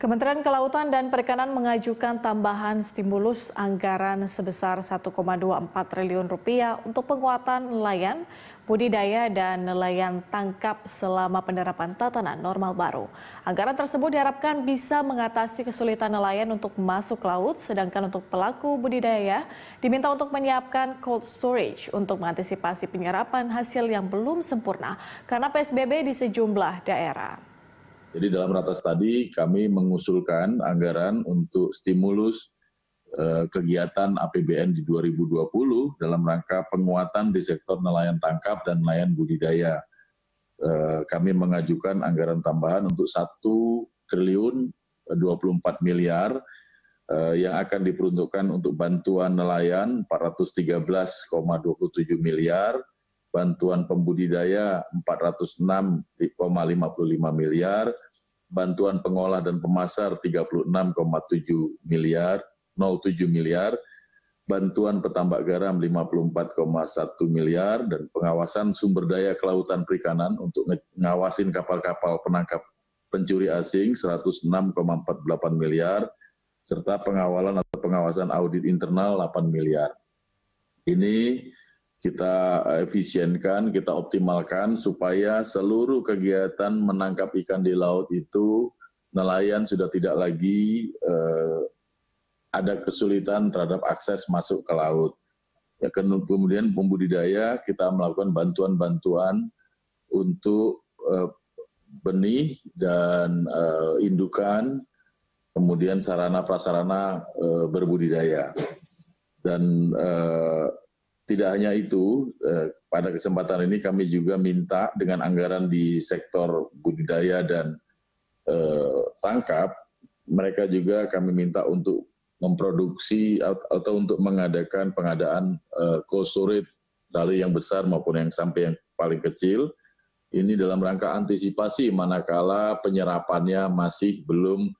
Kementerian Kelautan dan Perikanan mengajukan tambahan stimulus anggaran sebesar 1,24 triliun rupiah untuk penguatan nelayan, budidaya dan nelayan tangkap selama penerapan tatanan normal baru. Anggaran tersebut diharapkan bisa mengatasi kesulitan nelayan untuk masuk ke laut, sedangkan untuk pelaku budidaya diminta untuk menyiapkan cold storage untuk mengantisipasi penyerapan hasil yang belum sempurna karena PSBB di sejumlah daerah. Jadi dalam ratas tadi kami mengusulkan anggaran untuk stimulus eh, kegiatan APBN di 2020 dalam rangka penguatan di sektor nelayan tangkap dan nelayan budidaya. Eh, kami mengajukan anggaran tambahan untuk 1 triliun 24 eh, miliar yang akan diperuntukkan untuk bantuan nelayan 413,27 miliar, bantuan pembudidaya 406,55 miliar, bantuan pengolah dan pemasar 36,7 miliar, 07 miliar, bantuan petambak garam 54,1 miliar, dan pengawasan sumber daya kelautan perikanan untuk ngawasin kapal-kapal penangkap pencuri asing 106,48 miliar, serta pengawalan atau pengawasan audit internal 8 miliar. Ini kita eh, efisienkan, kita optimalkan supaya seluruh kegiatan menangkap ikan di laut itu nelayan sudah tidak lagi eh, ada kesulitan terhadap akses masuk ke laut. Ya, kemudian pembudidaya kita melakukan bantuan-bantuan untuk eh, benih dan eh, indukan, kemudian sarana prasarana eh, berbudidaya dan eh, tidak hanya itu, eh, pada kesempatan ini kami juga minta dengan anggaran di sektor budidaya dan eh, tangkap, mereka juga kami minta untuk memproduksi atau untuk mengadakan pengadaan eh, cold storage dari yang besar maupun yang sampai yang paling kecil. Ini dalam rangka antisipasi manakala penyerapannya masih belum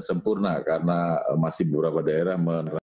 sempurna karena masih beberapa daerah menerapkan